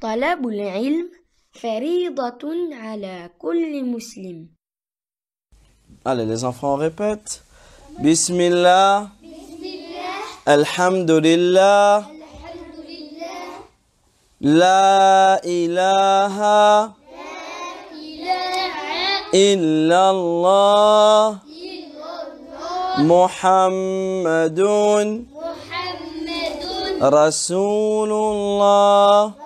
طلب العلم فريضة على كل مسلم. Allez les enfants répète بسم الله. بسم الله. الحمد لله. الحمد لله. لا إله. إلا الله. إلا الله. محمد. محمد. رسول الله.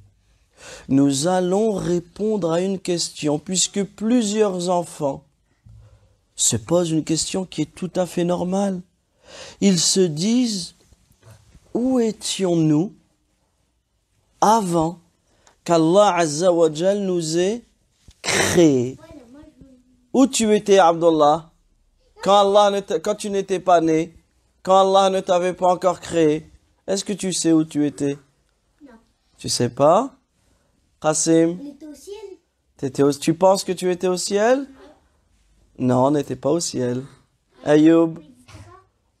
nous allons répondre à une question, puisque plusieurs enfants se posent une question qui est tout à fait normale. Ils se disent, où étions-nous avant qu'Allah Azza nous ait créés Où tu étais, Abdullah quand, Allah ne quand tu n'étais pas né Quand Allah ne t'avait pas encore créé Est-ce que tu sais où tu étais non. Tu sais pas Qasim T'étais Tu penses que tu étais au ciel Non, on n'était pas au ciel. Ayoub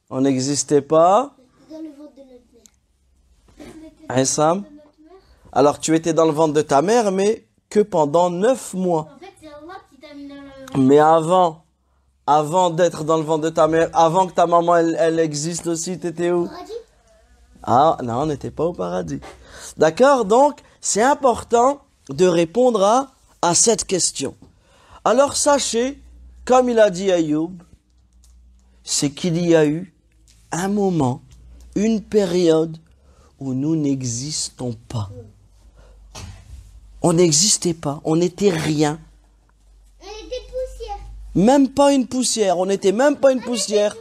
On n'existait pas Issam Alors tu étais dans le ventre de ta mère, mais que pendant neuf mois. Mais avant, avant d'être dans le ventre de ta mère, avant que ta maman elle, elle existe aussi, t'étais où Ah non, on n'était pas au paradis. D'accord, donc c'est important de répondre à, cette question. Alors sachez, comme il a dit Ayoub, c'est qu'il y a eu un moment, une période où nous n'existons pas. On n'existait pas, on n'était rien. On était poussière. Même pas une poussière, on n'était même pas une poussière.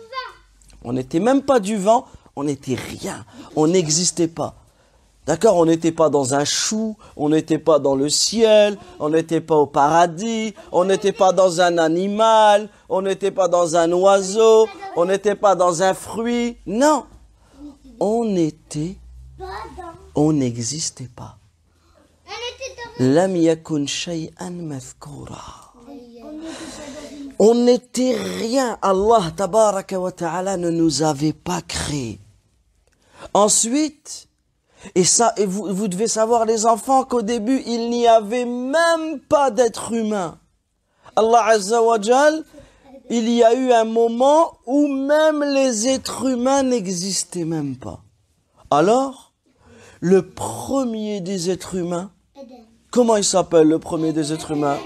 On n'était même pas du vent, on n'était rien, on n'existait pas. D'accord On n'était pas dans un chou, on n'était pas dans le ciel, on n'était pas au paradis, on n'était pas dans un animal, on n'était pas dans un oiseau, on n'était pas dans un fruit. Non On était... On n'existait pas. On n'était rien. Allah tabaraka wa ta'ala ne nous avait pas créés. Ensuite... Et ça, et vous, devez savoir, les enfants, qu'au début, il n'y avait même pas d'êtres humain. Allah Azza wa il y a eu un moment où même les êtres humains n'existaient même pas. Alors, le premier des êtres humains, comment il s'appelle le premier des êtres humains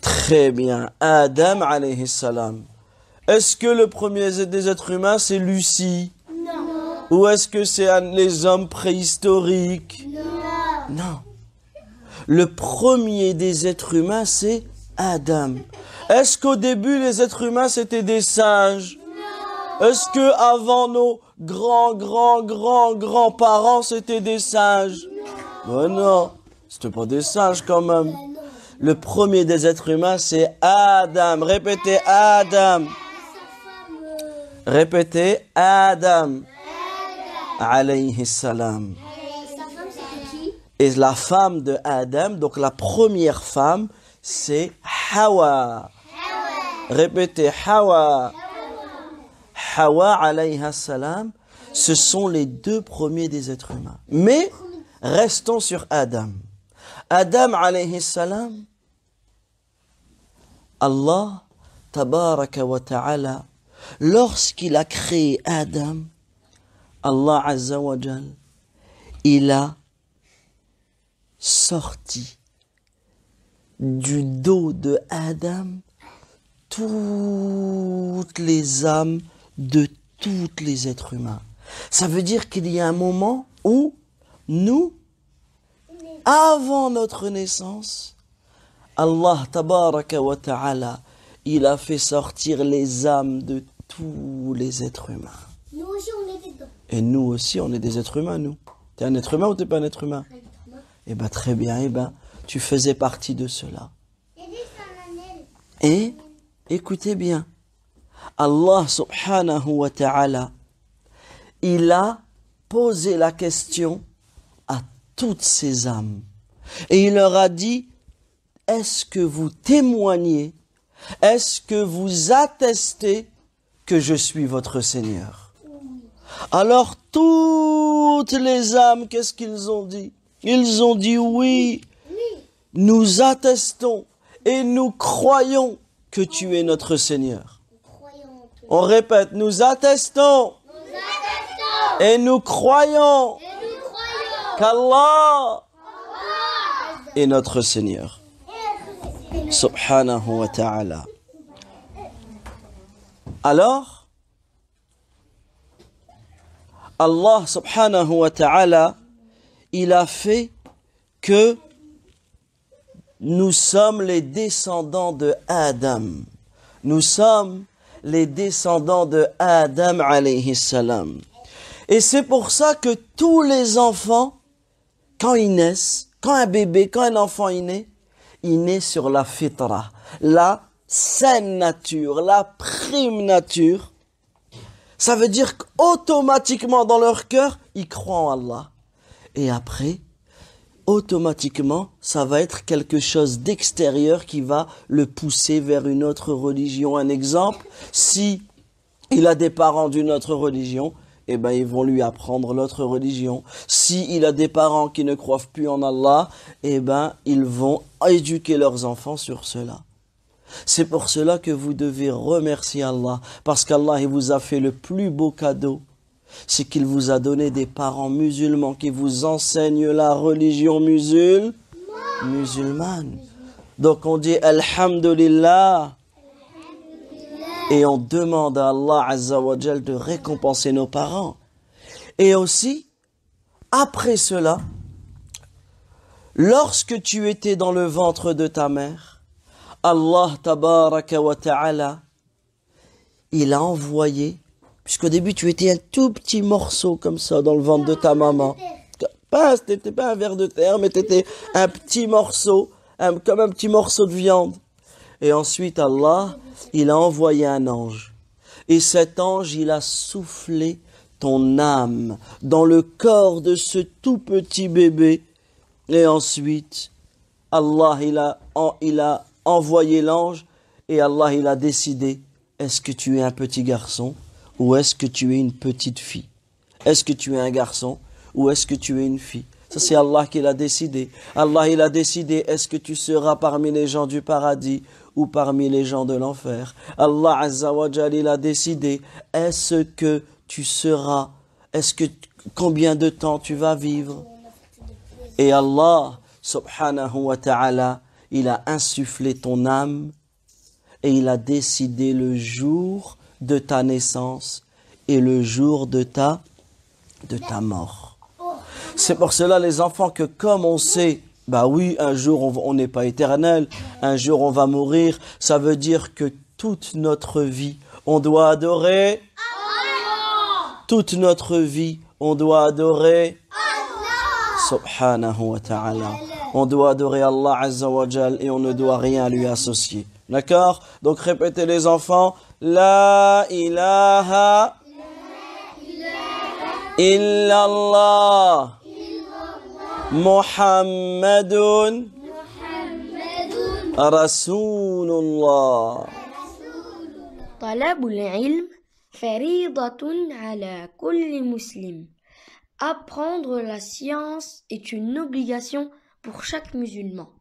Très bien, Adam alayhi salam. Est-ce que le premier des êtres humains, c'est Lucie ou est-ce que c'est les hommes préhistoriques Non. Le premier des êtres humains, c'est Adam. Est-ce qu'au début, les êtres humains, c'était des singes Non. Est-ce que avant nos grands, grands, grands, grands-parents, c'était des singes Non. Oh non, c'était pas des singes quand même. Ben Le premier des êtres humains, c'est Adam. Répétez Adam. Euh, Répétez Adam alayhi salam. Et la femme de Adam, donc la première femme, c'est Hawa. Répétez Hawa. Hawa alayhi salam. Ce sont les deux premiers des êtres humains. Mais restons sur Adam. Adam alayhi salam. Allah, tabaraka wa ta'ala, lorsqu'il a créé Adam, Allah Azza wa il a sorti du dos de Adam toutes les âmes de tous les êtres humains. Ça veut dire qu'il y a un moment où nous, avant notre naissance, Allah tabaraka wa ta'ala, il a fait sortir les âmes de tous les êtres humains. Et nous aussi, on est des êtres humains, nous. es un être humain ou t'es pas un être humain Eh bien, très bien, eh ben, bien, eh ben, tu faisais partie de cela. Et, écoutez bien, Allah subhanahu wa ta'ala, il a posé la question à toutes ces âmes. Et il leur a dit, est-ce que vous témoignez, est-ce que vous attestez que je suis votre Seigneur alors toutes les âmes, qu'est-ce qu'ils ont dit Ils ont dit oui, nous attestons et nous croyons que tu es notre Seigneur. On répète, nous attestons, et nous croyons, croyons qu'Allah est notre Seigneur. Subhanahu wa ta'ala. Alors, Allah subhanahu wa ta'ala, il a fait que nous sommes les descendants de Adam. Nous sommes les descendants de Adam alayhi salam. Et c'est pour ça que tous les enfants, quand ils naissent, quand un bébé, quand un enfant est né, il naît sur la fitra, la saine nature, la prime nature ça veut dire qu'automatiquement dans leur cœur, ils croient en Allah. Et après, automatiquement, ça va être quelque chose d'extérieur qui va le pousser vers une autre religion. Un exemple, si il a des parents d'une autre religion, eh ben ils vont lui apprendre l'autre religion. Si il a des parents qui ne croient plus en Allah, eh ben ils vont éduquer leurs enfants sur cela. C'est pour cela que vous devez remercier Allah, parce qu'Allah vous a fait le plus beau cadeau. C'est qu'il vous a donné des parents musulmans qui vous enseignent la religion musulmane. Donc on dit Alhamdulillah. Et on demande à Allah Azzawajal de récompenser nos parents. Et aussi, après cela, lorsque tu étais dans le ventre de ta mère, Allah tabaraka wa ta'ala, il a envoyé, puisqu'au début tu étais un tout petit morceau comme ça dans le ventre de ta maman. Pas, t'étais pas un verre de terre, mais étais un petit morceau, comme un petit morceau de viande. Et ensuite Allah, il a envoyé un ange. Et cet ange, il a soufflé ton âme dans le corps de ce tout petit bébé. Et ensuite, Allah, il a, il a envoyé l'ange et Allah il a décidé est-ce que tu es un petit garçon ou est-ce que tu es une petite fille Est-ce que tu es un garçon ou est-ce que tu es une fille ça, c'est Allah qui l'a décidé. Allah, il a décidé, est-ce que tu seras parmi les gens du paradis ou parmi les gens de l'enfer Allah, il a décidé, est-ce que tu seras, est-ce que, combien de temps tu vas vivre Et Allah, subhanahu wa ta'ala, il a insufflé ton âme et il a décidé le jour de ta naissance et le jour de ta, de ta mort. C'est pour cela, les enfants, que comme on sait, bah oui, un jour on n'est pas éternel, un jour on va mourir, ça veut dire que toute notre vie, on doit adorer. Toute notre vie, on doit adorer. Subhanahu wa ta'ala. On doit adorer Allah Azzawajal et on ne doit rien lui associer. D'accord Donc répétez les enfants. La ilaha, illallah Muhammadun, Muhammadun Rasulullah. طلب العلم فريضة على كل مسلم. Apprendre la science est une obligation pour chaque musulman.